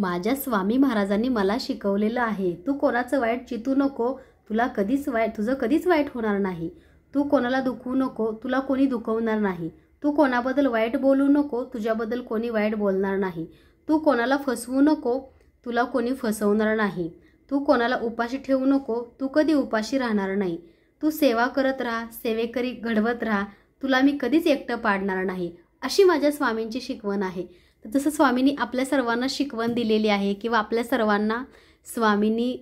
माझ्या स्वामी महाराजांनी मला शिकवलेलं आहे तू कोणाचं वाईट चितू नको तुला कधीच वाईट तुझं कधीच वाईट होणार नाही तू कोणाला दुखवू नको तुला कोणी दुखवणार नाही तू कोणाबद्दल वाईट बोलू नको तुझ्याबद्दल कोणी वाईट बोलणार नाही तू कोणाला फसवू नको तुला कोणी फसवणार नाही तू कोणाला उपाशी ठेवू नको तू कधी उपाशी राहणार नाही तू सेवा करत राहा सेवेकरी घडवत राहा तुला मी कधीच एकटं पाडणार नाही अशी माझ्या स्वामींची शिकवण आहे तर जसं स्वामींनी आपल्या सर्वांना शिकवण दिलेली आहे किंवा आपल्या सर्वांना स्वामींनी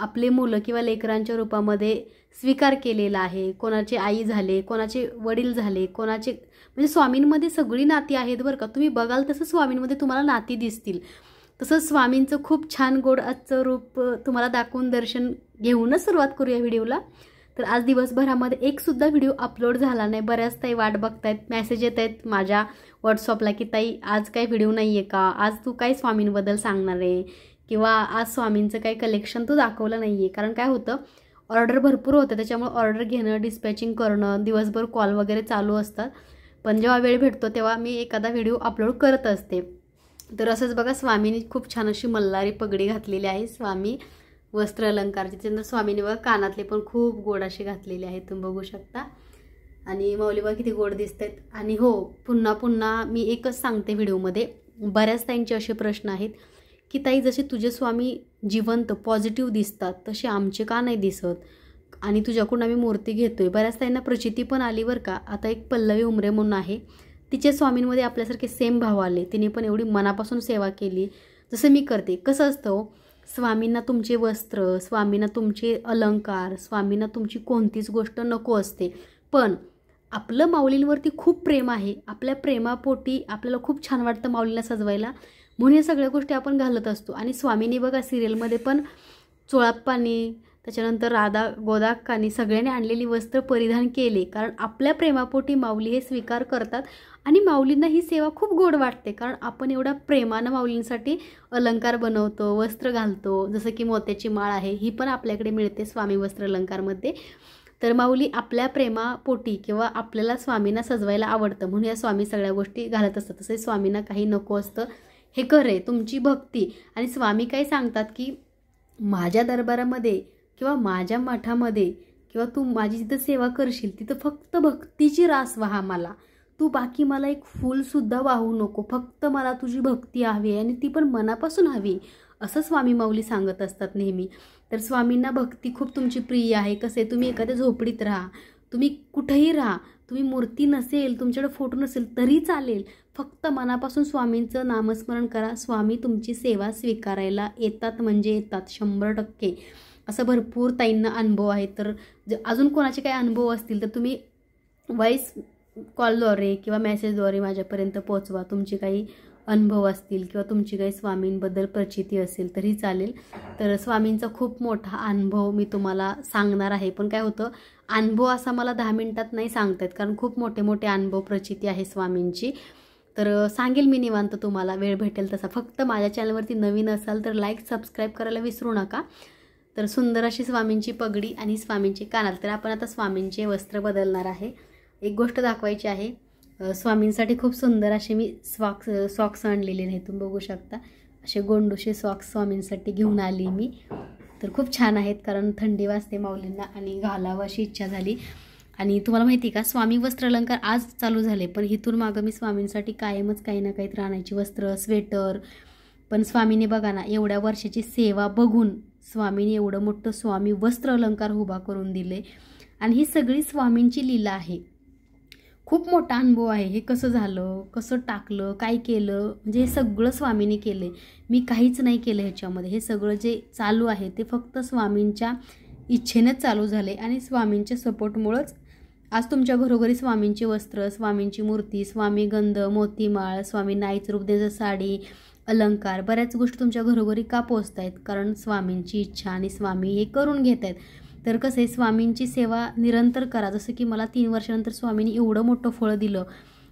आपले मुलं किंवा लेकरांच्या रूपामध्ये स्वीकार केलेला आहे कोणाचे आई झाले कोणाचे वडील झाले कोणाचे म्हणजे स्वामींमध्ये सगळी नाती आहेत बरं का तुम्ही बघाल तसं स्वामींमध्ये तुम्हाला नाती दिसतील तसंच स्वामींचं खूप छान गोड आजचं रूप तुम्हाला दाखवून दर्शन घेऊनच सुरुवात करूया व्हिडिओला तर आज दिवसभरामध्ये एक सुद्धा व्हिडिओ अपलोड झाला नाही बऱ्याच ताई वाट बघतायत मेसेज येत आहेत माझ्या व्हॉट्सअपला की ताई आज काही व्हिडिओ नाही आहे का आज तू काय स्वामींबद्दल सांगणार आहे किंवा आज स्वामींचं काही कलेक्शन तू दाखवलं नाही आहे कारण काय होतं ऑर्डर भरपूर होतं त्याच्यामुळे ऑर्डर घेणं डिस्पॅचिंग करणं दिवसभर कॉल वगैरे चालू असतात पण जेव्हा वेळ भेटतो तेव्हा मी एखादा व्हिडिओ अपलोड करत असते तर असंच बघा स्वामींनी खूप छान अशी मल्हारी पगडी घातलेली आहे स्वामी वस्त्र अलंकार जितेंद्र स्वामींनी बघा कानातले पण खूप गोड असे घातलेले आहेत तुम्ही बघू शकता आणि माऊलीबा किती गोड दिसत आहेत आणि हो पुन्हा पुन्हा मी एकच सांगते व्हिडिओमध्ये बऱ्याच ताईंचे असे प्रश्न आहेत की ताई जसे तुझे स्वामी जिवंत पॉझिटिव्ह दिसतात तसे आमचे का नाही दिसत आणि तुझ्याकडून आम्ही मूर्ती घेतो आहे बऱ्याच ताईंना प्रचिती पण आली बरं का आता एक पल्लवी उमरे म्हणून आहे तिच्या स्वामींमध्ये आपल्यासारखे सेम भाव आले तिने पण एवढी मनापासून सेवा केली जसं मी करते कसं असतं हो, स्वामींना तुमचे वस्त्र स्वामींना तुमचे अलंकार स्वामींना तुमची कोणतीच गोष्ट नको असते पण आपलं माऊलींवरती खूप प्रेम आहे आपल्या प्रेमापोटी आपल्याला खूप छान वाटतं माऊलींना सजवायला म्हणून या सगळ्या गोष्टी आपण घालत असतो आणि स्वामींनी बघा सिरियलमध्ये पण चोळापाणी त्याच्यानंतर राधा गोदाक्कानी सगळ्यांनी आणलेली वस्त्र परिधान केले कारण आपल्या प्रेमापोटी माऊली हे स्वीकार करतात आणि माऊलींना ही सेवा खूप गोड वाटते कारण आपण एवढा प्रेमानं माऊलींसाठी अलंकार बनवतो वस्त्र घालतो जसं की मोत्याची माळ आहे ही पण आपल्याकडे मिळते स्वामी वस्त्र अलंकारमध्ये तर माऊली आपल्या प्रेमापोटी किंवा आपल्याला स्वामींना सजवायला आवडतं म्हणून या स्वामी सगळ्या गोष्टी घालत असतात तसे स्वामींना काही नको असतं हे करे तुमची भक्ती आणि स्वामी काही सांगतात की माझ्या दरबारामध्ये किंवा माझ्या मठामध्ये किंवा तू माझी जिथं सेवा करशील तिथं फक्त भक्तीची रास व्हा मला तू बाकी मला एक फुलसुद्धा वाहू नको फक्त मला तुझी भक्ती हवी आहे आणि ती पण मनापासून हवी असं स्वामी माऊली सांगत असतात नेहमी तर स्वामींना भक्ती खूप तुमची प्रिय आहे कसे तुम्ही एखाद्या झोपडीत राहा तुम्ही कुठेही राहा तुम्ही मूर्ती नसेल तुमच्याकडे फोटो नसेल तरी चालेल फक्त मनापासून स्वामींचं नामस्मरण करा स्वामी तुमची सेवा स्वीकारायला येतात म्हणजे येतात शंभर टक्के असं भरपूर ताईंना अनुभव आहे तर अजून कोणाचे काही अनुभव असतील तर तुम्ही वॉईस कॉलद्वारे किंवा मेसेजद्वारे माझ्यापर्यंत पोहोचवा तुमचे काही अनुभव असतील किंवा तुमची काही स्वामींबद्दल प्रचिती असेल तरी चालेल तर स्वामींचा खूप मोठा अनुभव मी तुम्हाला सांगणार आहे पण काय होतं अनुभव असा मला दहा मिनटात नाही सांगतायत कारण खूप मोठे मोठे अनुभव प्रचिती आहे स्वामींची तर सांगेल मी निवांत तुम्हाला वेळ भेटेल तसा फक्त माझ्या चॅनलवरती नवीन असाल तर लाईक सबस्क्राईब करायला विसरू नका तर सुंदर अशी स्वामींची पगडी आणि स्वामींचे कानाल तर आपण आता स्वामींचे वस्त्र बदलणार आहे एक गोष्ट दाखवायची आहे स्वामींसाठी खूप सुंदर असे मी सॉक्स सॉक्स आणलेले नाही तुम्ही बघू शकता असे गोंडूशे सॉक्स स्वामींसाठी घेऊन आली मी तर खूप छान आहेत कारण थंडी वाजते माऊलींना आणि घालावं अशी इच्छा झाली आणि तुम्हाला माहिती आहे का स्वामी वस्त्र अलंकार आज चालू झाले पण इथून मागं मी स्वामींसाठी कायमच काही ना काहीत राहण्याची वस्त्र स्वेटर पण स्वामीने बघा ना एवढ्या वर्षाची सेवा बघून स्वामीने एवढं मोठं स्वामी वस्त्र अलंकार उभा करून दिले आणि ही सगळी स्वामींची लीला आहे खूप मोठा अनुभव आहे हे कसं झालं कसं टाकलं काय केलं म्हणजे हे सगळं स्वामीने केलं आहे मी काहीच नाही केलं ह्याच्यामध्ये हे सगळं जे चालू आहे ते फक्त स्वामींच्या इच्छेनेच चालू झाले आणि स्वामींच्या सपोर्टमुळंच आज तुमच्या घरोघरी स्वामींची वस्त्र स्वामींची मूर्ती स्वामी गंध मोतीमाळ स्वामी नाईच रूप साडी अलंकार बऱ्याच गोष्टी तुमच्या घरोघरी का पोचत आहेत कारण स्वामींची इच्छा आणि स्वामी हे करून घेत आहेत तर कसं आहे स्वामींची सेवा निरंतर करा जसं की मला तीन वर्षानंतर स्वामींनी एवढं मोठं फळ दिलं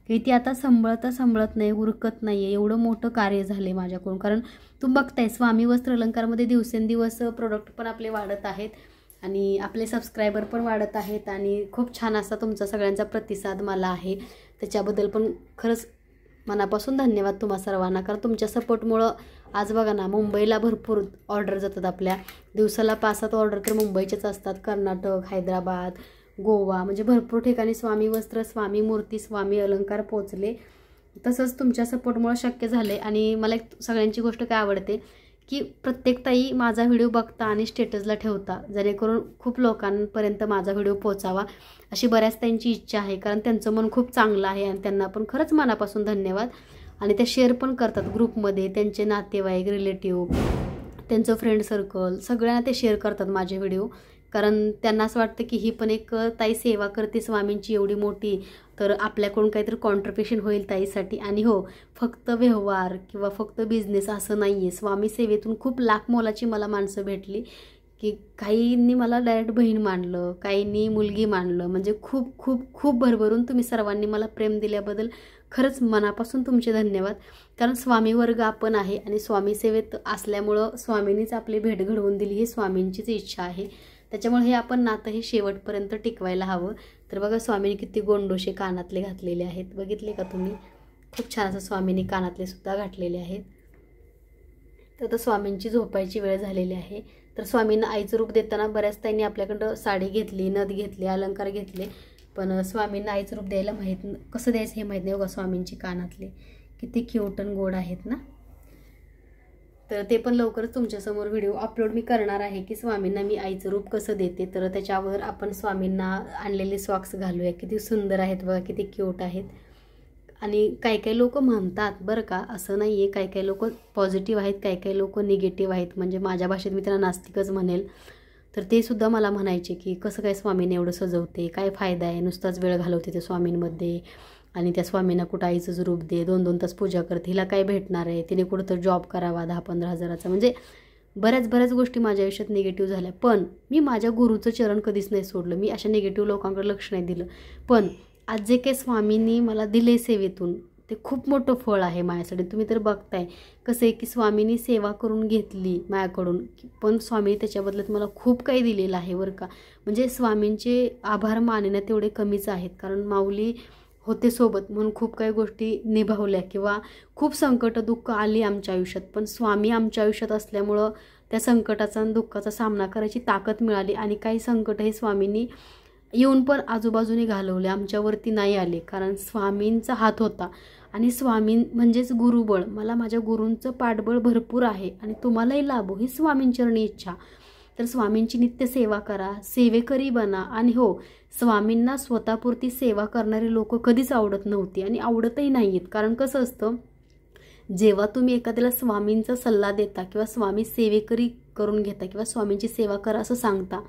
की ती आता संभळता संभळत नाही उरकत नाही आहे एवढं मोठं कार्य झालं आहे माझ्याकडून कारण तू बघताय स्वामी वस्त्र अलंकारमध्ये दिवसेंदिवस प्रोडक्ट पण आपले वाढत आहेत आणि आपले सबस्क्रायबर पण वाढत आहेत आणि खूप छान असा तुमचा सगळ्यांचा प्रतिसाद मला आहे त्याच्याबद्दल पण खरंच मनापासून धन्यवाद तुम्हा सर्वांना कारण तुमच्या सपोर्टमुळं आज बघा ना मुंबईला भरपूर ऑर्डर जातात आपल्या दिवसाला पाच सात ऑर्डर तर मुंबईच्याच असतात कर्नाटक हैदराबाद गोवा म्हणजे भरपूर ठिकाणी स्वामी वस्त्र स्वामी मूर्ती स्वामी अलंकार पोचले तसंच तुमच्या सपोर्टमुळं शक्य झाले आणि मला एक सगळ्यांची गोष्ट काय आवडते की प्रत्येक ताई माझा व्हिडिओ बघता आणि स्टेटसला ठेवता जेणेकरून खूप लोकांपर्यंत माझा व्हिडिओ पोचावा अशी बऱ्याच त्यांची इच्छा आहे कारण त्यांचं मन खूप चांगलं आहे आणि त्यांना पण खरंच मनापासून धन्यवाद आणि ते शेअर पण करतात ग्रुपमध्ये त्यांचे नातेवाईक रिलेटिव्ह त्यांचं फ्रेंड सर्कल सगळ्यांना ते शेअर करतात माझे व्हिडिओ कारण त्यांना असं वाटतं की ही पण एक ताई सेवा करते स्वामींची एवढी मोठी तर आपल्याकडून काहीतरी कॉन्ट्रिब्युशन होईल ताईसाठी आणि हो फक्त व्यवहार किंवा फक्त बिझनेस असं नाही आहे स्वामी सेवेतून खूप लाख मोलाची मला माणसं भेटली की काहींनी मला डायरेक्ट बहीण मानलं काहींनी मुलगी मानलं म्हणजे खूप खूप खूप भरभरून तुम्ही सर्वांनी मला प्रेम दिल्याबद्दल खरंच मनापासून तुमचे धन्यवाद कारण स्वामी वर्ग आपण आहे आणि स्वामी सेवेत असल्यामुळं स्वामींनीच आपली भेट घडवून दिली ही स्वामींचीच इच्छा आहे त्याच्यामुळे हे आपण नातं हे शेवटपर्यंत टिकवायला हवं तर बघा स्वामीने किती गोंडोशे कानातले घातलेले आहेत बघितले का तुम्ही खूप छान असं स्वामींनी कानातले सुद्धा घातलेले आहेत तर आता स्वामींची झोपायची वेळ झालेली आहे तर स्वामींना आईचं रूप देताना बऱ्याच त्यांनी आपल्याकडं साडी घेतली नद घेतली अलंकार घेतले पण स्वामींना आईचं रूप द्यायला माहीत कसं द्यायचं हे माहीत नाही बघा स्वामींची कानातले किती क्यूट आणि गोड आहेत ना तर ते पण लवकरच तुमच्यासमोर व्हिडिओ अपलोड मी करणार आहे की स्वामींना मी आईचं रूप कसं देते तर त्याच्यावर आपण स्वामींना आणलेले सॉक्स घालूया किती सुंदर आहेत बघा किती क्यूट आहेत आणि काही काही लोक म्हणतात बरं का असं नाही आहे काही काही लोक पॉझिटिव्ह आहेत काही काही लोक निगेटिव्ह आहेत म्हणजे माझ्या भाषेत मी त्यांना नास्तिकच म्हणेल तर ते सुद्धा मला म्हणायचे की कसं काय स्वामीने एवढं सजवते काय फायदा आहे नुसताच वेळ घालवते ते स्वामींमध्ये आणि त्या स्वामींना कुठं आईचंच रूप दे दोन दोन तास पूजा करते हिला काय भेटणार आहे तिने कुठं तर जॉब करावा दहा पंधरा हजाराचा म्हणजे बऱ्याच बऱ्याच गोष्टी माझ्या आयुष्यात निगेटिव्ह झाल्या पण मी माझ्या गुरुचं चरण कधीच नाही सोडलं मी अशा निगेटिव्ह लोकांकडे लक्ष नाही दिलं पण आज जे काही स्वामींनी मला दिले सेवेतून ते खूप मोठं फळ आहे माझ्यासाठी तुम्ही तर बघताय कसं आहे की स्वामींनी सेवा करून घेतली माझ्याकडून पण स्वामी त्याच्याबदल्यात मला खूप काही दिलेलं आहे बरं का म्हणजे स्वामींचे आभार मानण्यात तेवढे कमीच आहेत कारण माऊली होते सोबत म्हणून खूप काही गोष्टी निभावल्या किंवा खूप संकट दुःख आली आमच्या आयुष्यात पण स्वामी आमच्या आयुष्यात असल्यामुळं त्या संकटाचा आणि दुःखाचा सामना करायची ताकद मिळाली आणि काही संकट हे स्वामींनी येऊन पण आजूबाजूने घालवले आमच्यावरती नाही आले कारण स्वामींचा हात होता आणि स्वामी म्हणजेच गुरुबळ मला माझ्या गुरूंचं पाठबळ भरपूर आहे आणि तुम्हालाही लाभो ही स्वामींचरणी इच्छा तर स्वामींची नित्य सेवा करा सेवेकरी बना आणि हो स्वामींना स्वतःपुरती सेवा करणारी लोक कधीच आवडत नव्हती आणि आवडतही नाही आहेत कारण कसं असतं जेव्हा तुम्ही एखाद्याला स्वामींचा सल्ला देता किंवा स्वामी सेवेकरी करून घेता किंवा स्वामींची सेवा करा असं सांगता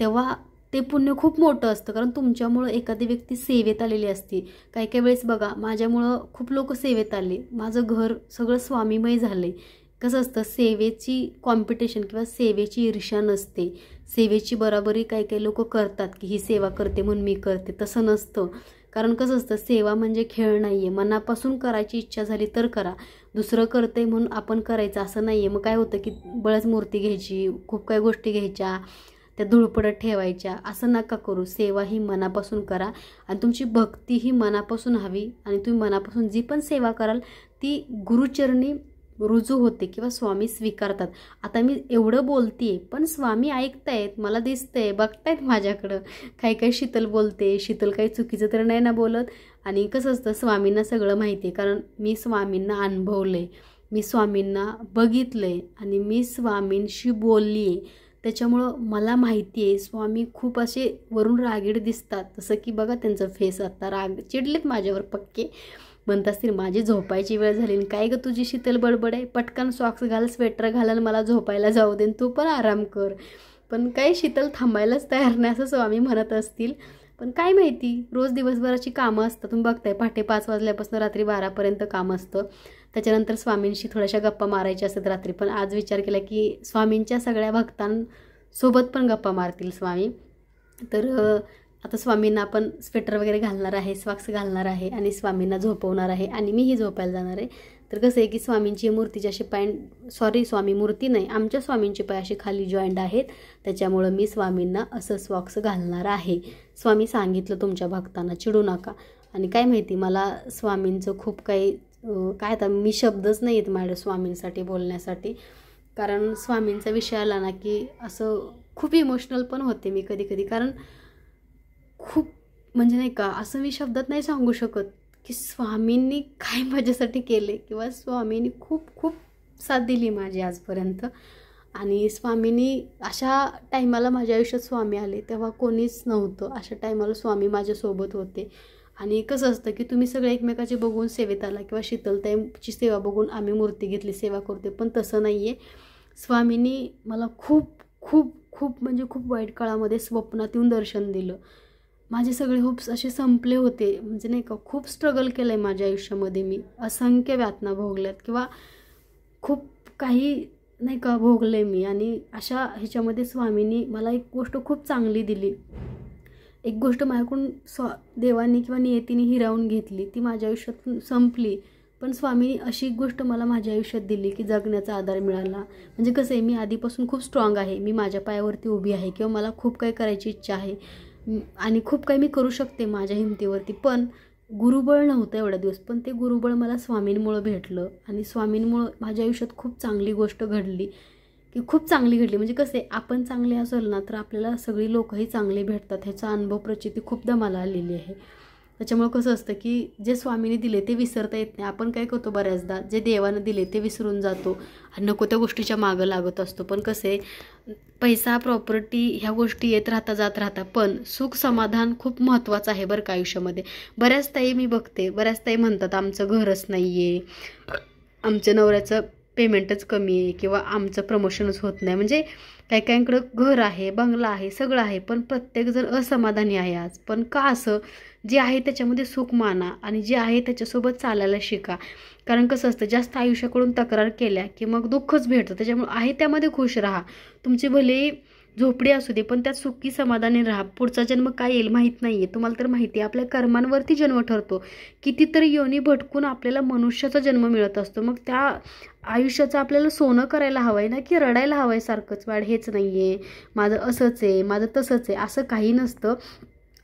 तेव्हा ते पुण्य खूप मोठं असतं कारण तुमच्यामुळं एखादी व्यक्ती सेवेत आलेली असते काही काही वेळेस बघा माझ्यामुळं खूप लोक सेवेत आले माझं घर सगळं स्वामीमय झालं आहे कसं असतं सेवेची कॉम्पिटिशन किंवा सेवेची ईर्षा नसते सेवेची बराबरी काही काही लोक करतात की ही सेवा करते म्हणून मी करते तसं नसतं कारण कसं असतं सेवा म्हणजे खेळ नाही आहे मनापासून करायची इच्छा झाली तर करा दुसरं करते म्हणून आपण करायचं असं नाही आहे मग काय होतं की बळच मूर्ती घ्यायची खूप काही गोष्टी घ्यायच्या त्या धुळपडत ठेवायच्या असं नका करू सेवा ही मनापासून करा आणि तुमची भक्ती ही मनापासून हवी आणि तुम्ही मनापासून जी पण सेवा कराल ती गुरुचरणी रुजू होते किंवा स्वामी स्वीकारतात आता मी एवढं बोलते पण स्वामी ऐकतायत मला दिसतंय बघतायत माझ्याकडं काही काही शीतल बोलते शीतल काही चुकीचं तर नाही ना बोलत आणि कसं असतं स्वामींना सगळं माहिती आहे कारण मी स्वामींना अनुभवलं आहे मी स्वामींना बघितलं आहे आणि मी स्वामींशी बोलली आहे त्याच्यामुळं मला माहिती आहे स्वामी खूप असे वरून रागीड दिसतात जसं की बघा त्यांचा फेस आता राग चिडलेत माझ्यावर पक्के म्हणत असतील माझी झोपायची वेळ झाली काय गं तुझी शीतल बडबड आहे पटकन सॉक्स घाल स्वेटर घाल मला झोपायला जाऊ दे तू पण आराम कर पण काय शीतल थांबायलाच तयार नाही असं स्वामी म्हणत असतील पण काय माहिती रोज दिवसभराची कामं असतात तुम्ही बघताय पहाटे पाच वाजल्यापासून रात्री बारापर्यंत काम असतं त्याच्यानंतर स्वामींशी थोड्याशा गप्पा मारायच्या असतात रात्री पण आज विचार केला की स्वामींच्या सगळ्या भक्तांसोबत पण गप्पा मारतील स्वामी तर आता स्वामींना आपण स्वेटर वगैरे घालणार आहे स्वाक्स घालणार आहे आणि स्वामींना झोपवणार आहे आणि मीही झोपायला जाणार आहे तर कसं आहे की स्वामींची मूर्तीचे असे पाय सॉरी स्वामी मूर्ती नाही आमच्या स्वामींचे पाय असे खाली जॉईंट आहेत त्याच्यामुळं मी स्वामींना असं स्वाक्स घालणार आहे स्वामी सांगितलं तुमच्या भक्तांना चिडू नका आणि काय माहिती मला स्वामींचं खूप काही काय आता मी शब्दच नाही आहेत मॅडम स्वामींसाठी बोलण्यासाठी कारण स्वामींचा विषय आला ना की असं खूप इमोशनल पण होते मी कधी कधी कारण खूप म्हणजे नाही का असं मी शब्दात नाही सांगू शकत की स्वामींनी काय माझ्यासाठी केले किंवा स्वामींनी खूप खूप साथ दिली माझी आजपर्यंत आणि स्वामींनी अशा टायमाला माझ्या आयुष्यात स्वामी आले तेव्हा कोणीच नव्हतं अशा टायमाला स्वामी माझ्यासोबत होते आणि कसं असतं की तुम्ही सगळे एकमेकाचे बघून सेवेत आला किंवा शीतलताईची सेवा बघून आम्ही मूर्ती घेतली सेवा करतो पण तसं नाही आहे स्वामींनी मला खूप खूप खूप म्हणजे खूप वाईट काळामध्ये स्वप्नात येऊन दर्शन दिलं माझे सगळे होप्स असे संपले होते म्हणजे नाही का खूप स्ट्रगल केलं आहे माझ्या आयुष्यामध्ये मी असंख्य व्यातना भोगल्यात किंवा खूप काही नाही का भोगले मी आणि अशा ह्याच्यामध्ये स्वामींनी मला एक गोष्ट खूप चांगली दिली एक गोष्ट माझ्याकडून स्व देवानी किंवा नियतीने हिरावून घेतली ती माझ्या आयुष्यातून संपली पण स्वामींनी अशी एक गोष्ट मला माझ्या आयुष्यात दिली की जगण्याचा आधार मिळाला म्हणजे कसं आहे मी आधीपासून खूप स्ट्रॉंग आहे मी माझ्या पायावरती उभी आहे किंवा मला खूप काही करायची इच्छा आहे आणि खूप काही मी करू शकते माझ्या हिमतीवरती पण गुरुबळ नव्हतं एवढा दिवस पण ते गुरुबळ मला स्वामींमुळं भेटलं आणि स्वामींमुळं माझ्या आयुष्यात खूप चांगली गोष्ट घडली की खूप चांगली घडली म्हणजे कसे आपण चांगले असेल ना तर आपल्याला सगळी लोकही चांगले भेटतात ह्याचा अनुभव प्रचिती खूपदा मला आलेली आहे त्याच्यामुळं कसं असतं की जे स्वामीने दिले ते विसरता येत नाही आपण काय करतो बऱ्याचदा जे देवानं दिले ते विसरून जातो आणि नको त्या गोष्टीच्या मागं लागत असतो पण कसे पैसा प्रॉपर्टी ह्या गोष्टी येत राहता जात राहता पण सुख समाधान खूप महत्त्वाचं आहे बरं का आयुष्यामध्ये बऱ्याच ताई मी बघते बऱ्याच ताई म्हणतात आमचं घरच नाही आहे आमच्या नवऱ्याचं पेमेंटच कमी आहे किंवा आमचं प्रमोशनच होत नाही म्हणजे काही काहींकडं घर आहे बंगला आहे सगळं आहे पण प्रत्येकजण असमाधानी आहे आज पण का असं जे आहे त्याच्यामध्ये सुख माना आणि जे आहे त्याच्यासोबत चालायला शिका कारण कसं असतं जास्त आयुष्याकडून तक्रार केल्या की मग दुःखच भेटतं त्याच्यामुळे आहे त्यामध्ये खुश राहा तुमची भले झोपडी असू दे पण त्यात सुखी समाधानी राहा पुढचा जन्म काय येईल माहीत नाही आहे तुम्हाला तर माहिती आहे आपल्या कर्मांवरती जन्म ठरतो कितीतरी योनी भटकून आपल्याला मनुष्याचा जन्म मिळत असतो मग त्या आयुष्याचं आपल्याला सोनं करायला हवं आहे ना की रडायला हवं आहे सारखंच वाढ हेच नाही आहे माझं असंच आहे माझं तसंच आहे असं काही नसतं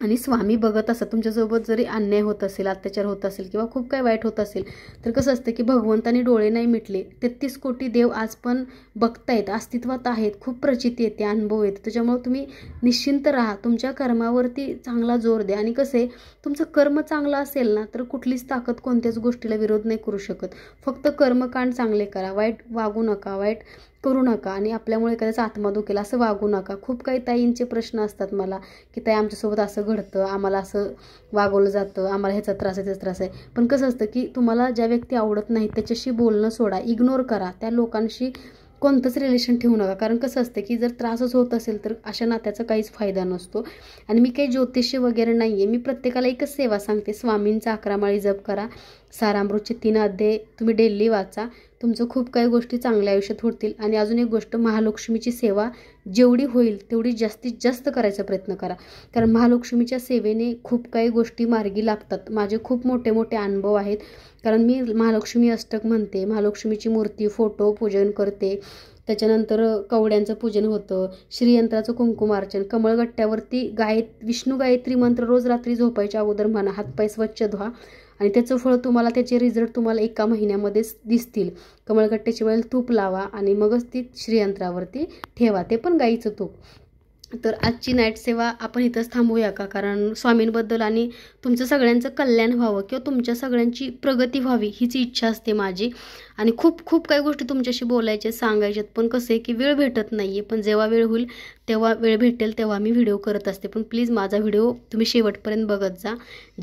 आणि स्वामी बघत असा तुमच्यासोबत जरी अन्याय होत असेल अत्याचार होत असेल किंवा खूप काही वाईट होत असेल तर कसं असतं की भगवंताने डोळे नाही मिटले तेहत्तीस कोटी देव आज पण बघतायत अस्तित्वात आहेत खूप प्रचिती येते अनुभव येते त्याच्यामुळे तुम्ही निश्चिंत राहा तुमच्या कर्मावरती चांगला जोर द्या आणि कसे तुमचं कर्म चांगलं असेल ना तर कुठलीच ताकद कोणत्याच गोष्टीला विरोध नाही करू शकत फक्त कर्मकांड चांगले करा वाईट वागू नका वाईट करू नका आणि आपल्यामुळे एखाद्याचा आत्मा दुखेल असं वागू नका खूप काही ताईंचे प्रश्न असतात मला की ताई आमच्यासोबत असं घडतं आम्हाला असं वागवलं जातं आम्हाला ह्याचा त्रास आहे त्याचा त्रास आहे पण कसं असतं की तुम्हाला ज्या व्यक्ती आवडत नाही त्याच्याशी बोलणं सोडा इग्नोर करा त्या लोकांशी कोणतंच रिलेशन ठेवू नका कारण कसं असतं की जर त्रासच होत असेल तर अशा नात्याचा काहीच फायदा नसतो आणि मी काही ज्योतिषी वगैरे नाही आहे मी प्रत्येकाला एकच सेवा सांगते स्वामींचा अकरामाळी जप करा सारामृतचे तीन अध्याय तुम्ही डेली वाचा तुमचं खूप काही गोष्टी चांगल्या आयुष्यात होतील आणि अजून एक गोष्ट महालक्ष्मीची सेवा जेवढी होईल तेवढी जास्तीत जास्त करायचा प्रयत्न करा कारण महालक्ष्मीच्या सेवेने खूप काही गोष्टी मार्गी लागतात माझे खूप मोठे मोठे अनुभव आहेत कारण मी महालक्ष्मी अष्टक म्हणते महालक्ष्मीची मूर्ती फोटो पूजन करते त्याच्यानंतर कवड्यांचं पूजन होतं श्रीयंत्राचं कुंकुमार्चन कमळगट्ट्यावरती गाय विष्णू गायत्री मंत्र रोज रात्री झोपायच्या अगोदर म्हणा हातपाय स्वच्छ धुवा आणि त्याचं फळ तुम्हाला त्याचे रिझल्ट तुम्हाला एका महिन्यामध्येच दिसतील कमळकट्ट्याच्या वेळेला तूप लावा आणि मगच ती श्रीयंत्रावरती ठेवा ते पण गाईचं तूप तर आजची नाईट सेवा आपण इथंच थांबूया का कारण स्वामींबद्दल आणि तुमचं सगळ्यांचं कल्याण व्हावं किंवा तुमच्या सगळ्यांची प्रगती व्हावी हीच इच्छा असते माझी आणि खूप खूप काही गोष्टी तुमच्याशी बोलायच्या सांगायच्यात पण कसं आहे की वेळ भेटत नाही आहे पण जेव्हा वेळ होईल तेव्हा वेळ भेटेल तेव्हा मी व्हिडिओ करत असते पण प्लीज माझा व्हिडिओ तुम्ही शेवटपर्यंत बघत जा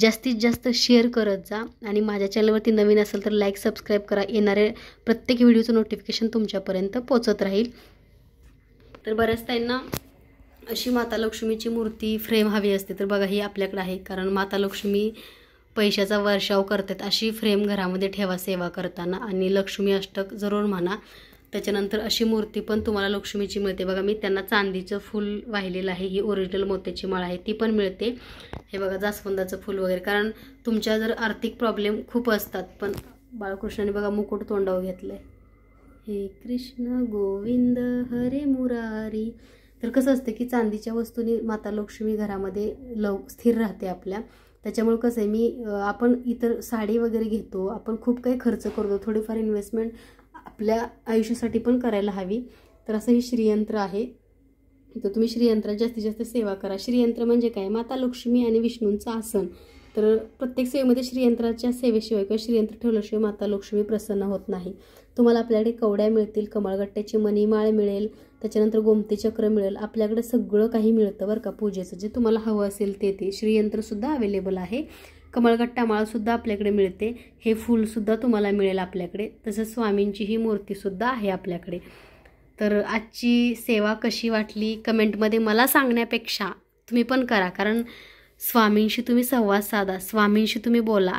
जास्तीत जास्त शेअर करत जा आणि माझ्या चॅनलवरती नवीन असेल तर लाईक सबस्क्राईब करा येणारे प्रत्येक व्हिडिओचं नोटिफिकेशन तुमच्यापर्यंत पोचत राहील तर बऱ्याच त्यांना अशी माता लक्ष्मीची मूर्ती फ्रेम हवी असते तर बघा ही आपल्याकडे आहे कारण माता लक्ष्मी पैशाचा वर्षाव करतात अशी फ्रेम घरामध्ये ठेवा सेवा करताना आणि लक्ष्मी अष्टक जरूर म्हणा त्याच्यानंतर अशी मूर्ती पण तुम्हाला लक्ष्मीची मिळते बघा मी त्यांना चांदीचं फूल वाहिलेलं आहे ही ओरिजिनल मोत्याची माळ आहे ती पण मिळते हे बघा जास्वंदाचं फूल वगैरे कारण तुमच्या जर आर्थिक प्रॉब्लेम खूप असतात पण बाळकृष्णाने बघा मुकुट तोंडावर घेतलं आहे हे कृष्ण गोविंद हरे मुरारी तर कसं असतं की चांदीच्या वस्तूंनी माता लक्ष्मी घरामध्ये लव स्थिर राहते आपल्या त्याच्यामुळे कसं आहे मी आपण इतर साडी वगैरे घेतो आपण खूप काही खर्च करतो थोडीफार इन्व्हेस्टमेंट आपल्या आयुष्यासाठी पण करायला हवी तर असं हे श्रीयंत्र आहे तर तुम्ही श्रीयंत्रात जास्तीत जास्त सेवा करा श्रीयंत्र म्हणजे काय माता लक्ष्मी आणि विष्णूंचं आसन तर प्रत्येक सेवेमध्ये श्रीयंत्राच्या सेवेशिवाय किंवा श्रीयंत्र ठेवल्याशिवाय माता लक्ष्मी प्रसन्न होत नाही तुम्हाला आपल्याकडे कवड्या मिळतील कमळगट्ट्याची मणीमाळ मिळेल त्याच्यानंतर गोमती चक्र मिळेल आपल्याकडे सगळं काही मिळतं बरं का पूजेचं जे तुम्हाला हवं असेल ते ते श्रीयंत्रसुद्धा अवेलेबल आहे कमळगट्टा माळसुद्धा आपल्याकडे मिळते हे फुलसुद्धा तुम्हाला मिळेल आपल्याकडे तसंच स्वामींची ही मूर्तीसुद्धा आहे आपल्याकडे तर आजची सेवा कशी वाटली कमेंटमध्ये मला सांगण्यापेक्षा तुम्ही पण करा कारण स्वामींशी तुम्ही संवाद साधा स्वामींशी तुम्ही बोला